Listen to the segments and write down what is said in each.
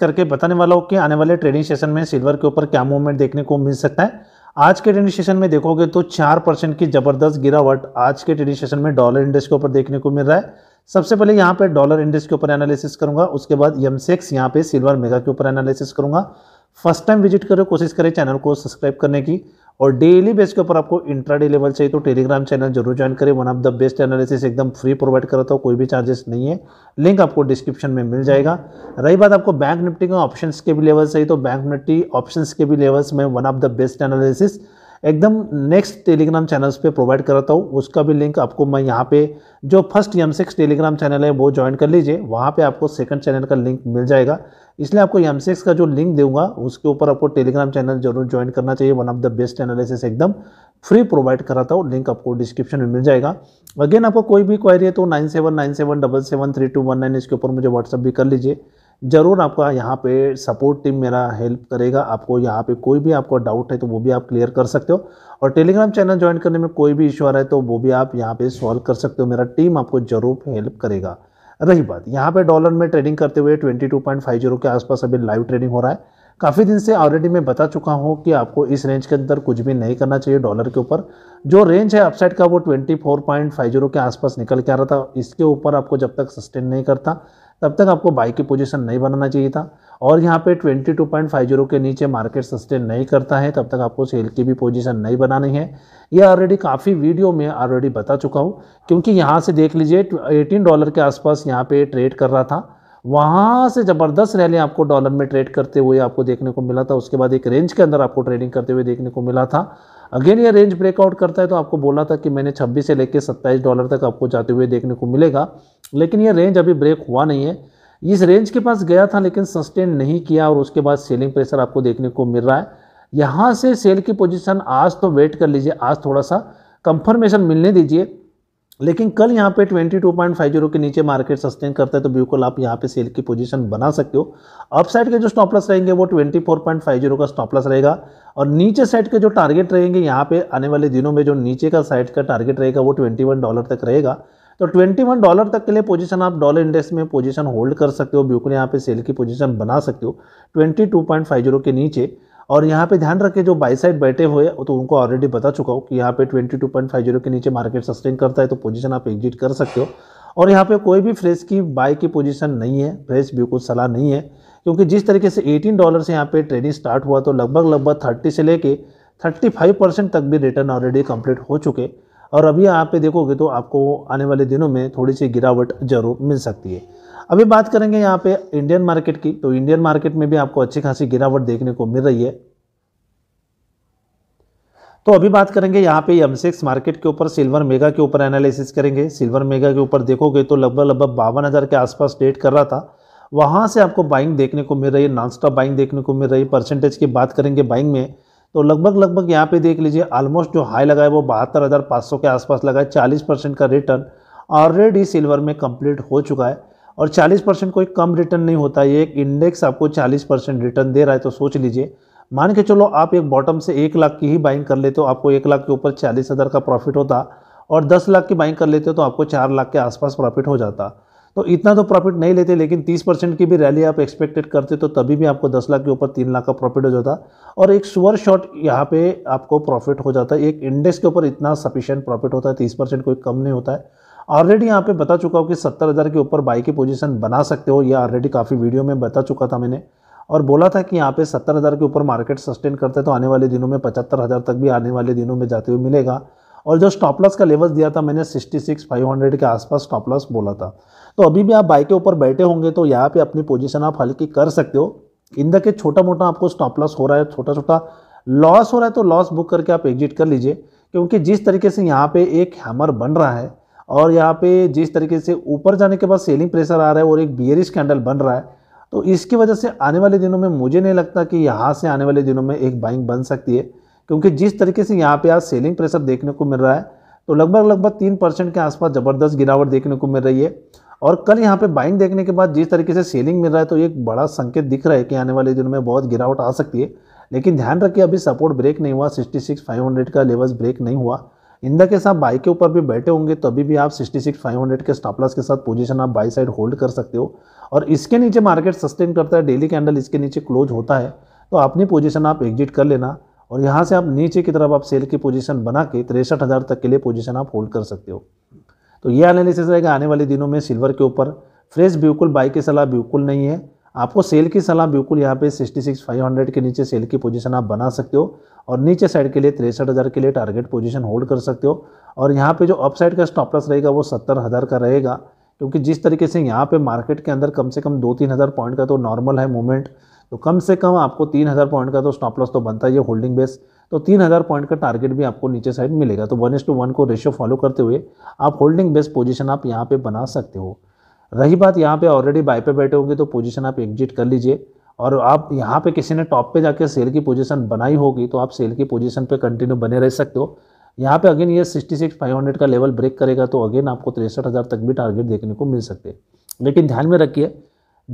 करके बताने वाला हूँ कि आने वाले ट्रेडिंग सेशन में सिल्वर के ऊपर क्या मूवमेंट देखने को मिल सकता है आज के ट्रेडिंग सेशन में देखोगे तो चार परसेंट की जबरदस्त गिरावट आज के ट्रेडिंग सेशन में डॉलर इंडेक्स के ऊपर देखने को मिल रहा है सबसे पहले यहाँ पे डॉलर इंडेक्स के ऊपर एनालिसिस करूंगा उसके बाद यमसेक्स यहाँ पे सिल्वर मेगा के ऊपर एनालिसिस करूंगा फर्स्ट टाइम विजिट करो कोशिश करें चैनल को सब्सक्राइब करने की और डेली बेस के ऊपर आपको इंट्राडे लेवल चाहिए तो टेलीग्राम चैनल जरूर ज्वाइन करें one of the best analysis एकदम फ्री प्रोवाइड करता हूँ कोई भी चार्जेस नहीं है लिंक आपको डिस्क्रिप्शन में मिल जाएगा रही बात आपको बैंक निफ्टी के ऑप्शन के भी लेवल चाहिए तो बैंक निफ्टी ऑप्शन के भी लेवल्स में one of the best analysis एकदम नेक्स्ट टेलीग्राम चैनल्स पे प्रोवाइड कराता हूँ उसका भी लिंक आपको मैं यहाँ पे जो फर्स्ट यम सिक्स टेलीग्राम चैनल है वो ज्वाइन कर लीजिए वहाँ पे आपको सेकंड चैनल का लिंक मिल जाएगा इसलिए आपको यम सिक्स का जो लिंक दूंगा उसके ऊपर आपको टेलीग्राम चैनल जरूर ज्वाइन करना चाहिए one of the best analysis एकदम फ्री प्रोवाइड कराता हूँ लिंक आपको डिस्क्रिप्शन में मिल जाएगा अगेन आपको कोई भी क्वारी है तो nine seven nine seven double seven three two one nine इसके ऊपर मुझे व्हाट्सअप भी कर लीजिए ज़रूर आपका यहाँ पे सपोर्ट टीम मेरा हेल्प करेगा आपको यहाँ पे कोई भी आपको डाउट है तो वो भी आप क्लियर कर सकते हो और टेलीग्राम चैनल ज्वाइन करने में कोई भी इशू आ रहा है तो वो भी आप यहाँ पे सॉल्व कर सकते हो मेरा टीम आपको ज़रूर हेल्प करेगा रही बात यहाँ पे डॉलर में ट्रेडिंग करते हुए ट्वेंटी के आसपास अभी लाइव ट्रेडिंग हो रहा है काफ़ी दिन से ऑलरेडी मैं बता चुका हूँ कि आपको इस रेंज के अंदर कुछ भी नहीं करना चाहिए डॉलर के ऊपर जो रेंज है अपसाइड का वो ट्वेंटी के आसपास निकल के आ रहा था इसके ऊपर आपको जब तक सस्टेन नहीं करता तब तक आपको बाई की पोजीशन नहीं बनाना चाहिए था और यहाँ पे 22.50 के नीचे मार्केट सस्टेन नहीं करता है तब तक आपको सेल की भी पोजीशन नहीं बनानी है ये ऑलरेडी काफ़ी वीडियो में ऑलरेडी बता चुका हूँ क्योंकि यहाँ से देख लीजिए 18 डॉलर के आसपास यहाँ पे ट्रेड कर रहा था वहाँ से ज़बरदस्त रैली आपको डॉलर में ट्रेड करते हुए आपको देखने को मिला था उसके बाद एक रेंज के अंदर आपको ट्रेडिंग करते हुए देखने को मिला था अगेन ये रेंज ब्रेकआउट करता है तो आपको बोला था कि मैंने 26 से लेकर 27 डॉलर तक आपको जाते हुए देखने को मिलेगा लेकिन ये रेंज अभी ब्रेक हुआ नहीं है इस रेंज के पास गया था लेकिन सस्टेन नहीं किया और उसके बाद सेलिंग प्रेशर आपको देखने को मिल रहा है यहाँ से सेल की पोजिशन आज तो वेट कर लीजिए आज थोड़ा सा कंफर्मेशन मिलने दीजिए लेकिन कल यहाँ पे 22.50 के नीचे मार्केट सस्टेन करता है तो बिल्कुल आप यहाँ पे सेल की पोजीशन बना सकते हो अपसाइड के जो स्टॉपलस रहेंगे वो 24.50 का स्टॉपलस रहेगा और नीचे साइड के जो टारगेट रहेंगे यहाँ पे आने वाले दिनों में जो नीचे का साइड का टारगेट रहेगा वो 21 डॉलर तक रहेगा तो ट्वेंटी डॉलर तक के लिए पोजिशन आप डॉलर इंडेक्स में पोजिशन होल्ड कर सकते हो बिल्कुल यहाँ पे सेल की पोजिशन बना सकते हो ट्वेंटी के नीचे और यहाँ पे ध्यान रखें जो बाई साइड बैठे हुए तो उनको ऑलरेडी बता चुका हूँ कि यहाँ पे 22.50 के नीचे मार्केट सस्टेन करता है तो पोजीशन आप एग्जिट कर सकते हो और यहाँ पे कोई भी फ्रेश की बाय की पोजीशन नहीं है फ्रेश बिल्कुल सलाह नहीं है क्योंकि जिस तरीके से एटीन डॉलर से यहाँ पर ट्रेडिंग स्टार्ट हुआ तो लगभग लगभग थर्टी से लेके थर्टी परसेंट तक भी रिटर्न ऑलरेडी कम्प्लीट हो चुके और अभी आप पे देखोगे तो आपको आने वाले दिनों में थोड़ी सी गिरावट जरूर मिल सकती है अभी बात करेंगे यहाँ पे इंडियन मार्केट की तो इंडियन मार्केट में भी आपको अच्छी खासी गिरावट देखने को मिल रही है तो अभी बात करेंगे यहाँ पे एमसेक्स मार्केट के ऊपर सिल्वर मेगा के ऊपर एनालिसिस करेंगे सिल्वर मेगा के ऊपर देखोगे तो लगभग लगभग बावन हज़ार के आसपास डेट कर रहा था वहाँ से आपको बाइंग देखने को मिल रही है नॉन स्टॉप बाइंग देखने को मिल रही है परसेंटेज की बात करेंगे बाइंग में तो लगभग लगभग यहाँ पे देख लीजिए ऑलमोस्ट जो हाई लगा है वो बहत्तर हज़ार पाँच सौ के आसपास लगा है चालीस परसेंट का रिटर्न ऑलरेडी सिल्वर में कंप्लीट हो चुका है और चालीस परसेंट कोई कम रिटर्न नहीं होता ये एक इंडेक्स आपको चालीस परसेंट रिटर्न दे रहा है तो सोच लीजिए मान के चलो आप एक बॉटम से एक लाख की ही बाइंग कर लेते हो आपको एक लाख के ऊपर चालीस हज़ार का प्रॉफिट होता और दस लाख की बाइंग कर लेते हो तो आपको चार लाख के आसपास प्रॉफिट हो जाता तो इतना तो प्रॉफिट नहीं लेते लेकिन 30 परसेंट की भी रैली आप एक्सपेक्टेड करते तो तभी भी आपको 10 लाख के ऊपर 3 लाख का प्रॉफिट हो जाता और एक सुअर शॉट यहाँ पे आपको प्रॉफिट हो जाता है एक इंडेक्स के ऊपर इतना सफिशियंट प्रॉफिट होता है 30 परसेंट कोई कम नहीं होता है ऑलरेडी यहाँ पे बता चुका हूँ कि सत्तर हज़ार के ऊपर बाई की पोजिशन बना सकते हो यह ऑलरेडी काफ़ी वीडियो में बता चुका था मैंने और बोला था कि यहाँ पे सत्तर हज़ार के ऊपर मार्केट सस्टेन करते तो आने वाले दिनों में पचहत्तर हज़ार तक भी आने वाले दिनों में जाते हुए मिलेगा और जो स्टॉप लॉस का लेवल दिया था मैंने हंड्रेड के आसपास स्टॉप लॉस बोला था तो अभी भी आप बाइक के ऊपर बैठे होंगे तो यहाँ पे अपनी पोजीशन आप हल्की कर सकते हो इन द के छोटा मोटा आपको स्टॉप लॉस हो रहा है छोटा छोटा लॉस हो रहा है तो लॉस बुक करके आप एग्जिट कर लीजिए क्योंकि जिस तरीके से यहाँ पे एक हैमर बन रहा है और यहाँ पे जिस तरीके से ऊपर जाने के बाद सेलिंग प्रेशर आ रहा है और एक बियरिश कैंडल बन रहा है तो इसकी वजह से आने वाले दिनों में मुझे नहीं लगता कि यहाँ से आने वाले दिनों में एक बाइंग बन सकती है क्योंकि जिस तरीके से यहाँ पे आज सेलिंग प्रेशर देखने को मिल रहा है तो लगभग लगभग तीन परसेंट के आसपास ज़बरदस्त गिरावट देखने को मिल रही है और कल यहाँ पे बाइंग देखने के बाद जिस तरीके से सेलिंग मिल रहा है तो एक बड़ा संकेत दिख रहा है कि आने वाले दिनों में बहुत गिरावट आ सकती है लेकिन ध्यान रखिए अभी सपोर्ट ब्रेक नहीं हुआ सिक्सटी सिक्स फाइव हंड्रेड का लेवल ब्रेक नहीं हुआ इंदा के साथ बाई के ऊपर भी बैठे होंगे तो अभी भी आप सिक्सटी सिक्स फाइव हंड्रेड के स्टॉपलास के साथ पोजीशन आप बाई साइड होल्ड कर सकते हो और इसके नीचे मार्केट सस्टेन करता है डेली कैंडल इसके नीचे क्लोज होता है तो अपनी पोजीशन आप एग्जिट कर लेना और यहाँ से आप नीचे की तरफ आप सेल की पोजीशन बना के तिरसठ हज़ार तक के लिए पोजीशन आप होल्ड कर सकते हो तो ये एनालिसिस रहेगा आने वाले दिनों में सिल्वर के ऊपर फ्रेश बिल्कुल बाई की सलाह बिल्कुल नहीं है आपको सेल की सलाह बिल्कुल यहाँ पे 66,500 के नीचे सेल की पोजीशन आप बना सकते हो और नीचे साइड के लिए तिरसठ हज़ार के लिए टारगेट पोजीशन होल्ड कर सकते हो और यहाँ पे जो अपसाइड का स्टॉप लॉस रहेगा वो सत्तर हज़ार का रहेगा क्योंकि जिस तरीके से यहाँ पे मार्केट के अंदर कम से कम दो तीन हज़ार पॉइंट का तो नॉर्मल है मूवमेंट तो कम से कम आपको तीन हज़ार पॉइंट का तो स्टॉप लॉस तो बनता ही है होल्डिंग बेस तो तीन हज़ार पॉइंट का टारगेट भी आपको नीचे साइड मिलेगा तो वन टू वन को रेशियो फॉलो करते हुए आप होल्डिंग बेस पोजिशन आप यहाँ पर बना सकते हो रही बात यहाँ पर ऑलरेडी बाई पे बैठे होंगे तो पोजिशन आप एग्जिट कर लीजिए और आप यहाँ पे किसी ने टॉप पे जाके सेल की पोजीशन बनाई होगी तो आप सेल की पोजीशन पे कंटिन्यू बने रह सकते हो यहाँ पे अगेन ये सिक्सटी सिक्स फाइव हंड्रेड का लेवल ब्रेक करेगा तो अगेन आपको तिरसठ हज़ार तक भी टारगेट देखने को मिल सकते हैं लेकिन ध्यान में रखिए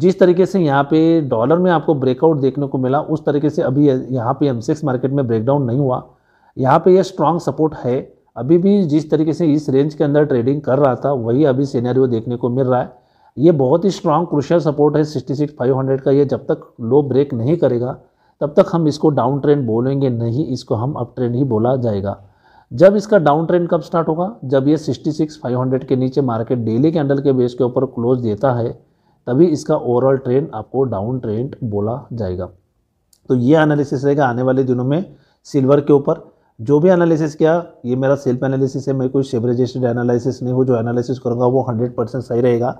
जिस तरीके से यहाँ पे डॉलर में आपको ब्रेकआउट देखने को मिला उस तरीके से अभी यहाँ पे एम मार्केट में ब्रेकडाउन नहीं हुआ यहाँ पे ये यह स्ट्रांग सपोर्ट है अभी भी जिस तरीके से इस रेंज के अंदर ट्रेडिंग कर रहा था वही अभी सीनैरियो देखने को मिल रहा है ये बहुत ही स्ट्रांग क्रुशियल सपोर्ट है सिक्सटी सिक्स फाइव हंड्रेड का ये जब तक लो ब्रेक नहीं करेगा तब तक हम इसको डाउन ट्रेंड बोलेंगे नहीं इसको हम अप ट्रेंड ही बोला जाएगा जब इसका डाउन ट्रेंड कब स्टार्ट होगा जब ये सिक्सटी सिक्स फाइव हंड्रेड के नीचे मार्केट डेली कैंडल के बेस के ऊपर क्लोज देता है तभी इसका ओवरऑल ट्रेंड आपको डाउन ट्रेंड बोला जाएगा तो ये एनालिसिस रहेगा आने वाले दिनों में सिल्वर के ऊपर जो भी एनालिसिस किया ये मेरा सेल्फ एनालिसिस है मैं कोई सेब रजिस्टर्ड एनालिसिस नहीं हूँ जो एनालिसिस करूँगा वो हंड्रेड परसेंट सही रहेगा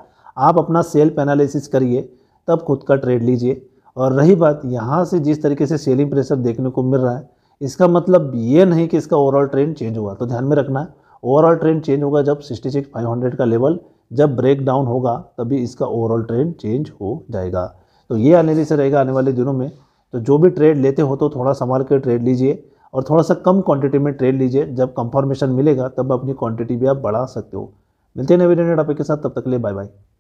आप अपना सेल्फ एनालिसिस करिए तब खुद का ट्रेड लीजिए और रही बात यहाँ से जिस तरीके से सेलिंग प्रेशर देखने को मिल रहा है इसका मतलब ये नहीं कि इसका ओवरऑल ट्रेंड चेंज हुआ तो ध्यान में रखना ओवरऑल ट्रेंड चेंज होगा जब हंड्रेड का लेवल जब ब्रेक डाउन होगा तभी इसका ओवरऑल ट्रेंड चेंज हो जाएगा तो ये से रहेगा आने वाले दिनों में तो जो भी ट्रेड लेते हो तो थोड़ा संभाल कर ट्रेड लीजिए और थोड़ा सा कम क्वांटिटी में ट्रेड लीजिए जब कंफर्मेशन मिलेगा तब अपनी क्वांटिटी भी आप बढ़ा सकते हो मिलते हैं नवीन टॉपिक के साथ तब तक के लिए बाय बाय